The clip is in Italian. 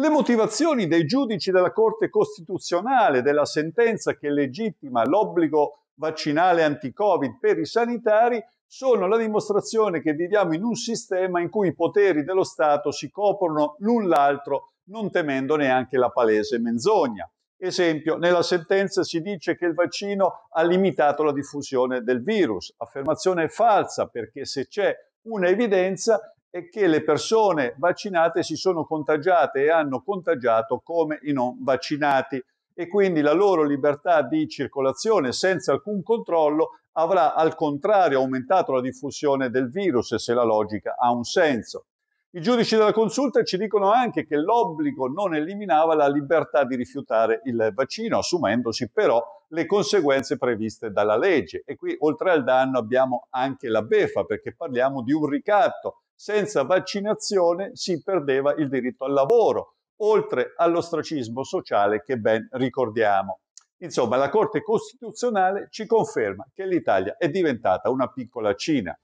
Le motivazioni dei giudici della Corte Costituzionale della sentenza che legittima l'obbligo vaccinale anti-Covid per i sanitari sono la dimostrazione che viviamo in un sistema in cui i poteri dello Stato si coprono l'un l'altro, non temendo neanche la palese menzogna. Esempio, nella sentenza si dice che il vaccino ha limitato la diffusione del virus, affermazione falsa perché se c'è un'evidenza è che le persone vaccinate si sono contagiate e hanno contagiato come i non vaccinati e quindi la loro libertà di circolazione senza alcun controllo avrà al contrario aumentato la diffusione del virus, se la logica ha un senso. I giudici della consulta ci dicono anche che l'obbligo non eliminava la libertà di rifiutare il vaccino, assumendosi però le conseguenze previste dalla legge. E qui, oltre al danno, abbiamo anche la beffa, perché parliamo di un ricatto senza vaccinazione si perdeva il diritto al lavoro, oltre all'ostracismo sociale che ben ricordiamo. Insomma, la Corte Costituzionale ci conferma che l'Italia è diventata una piccola Cina.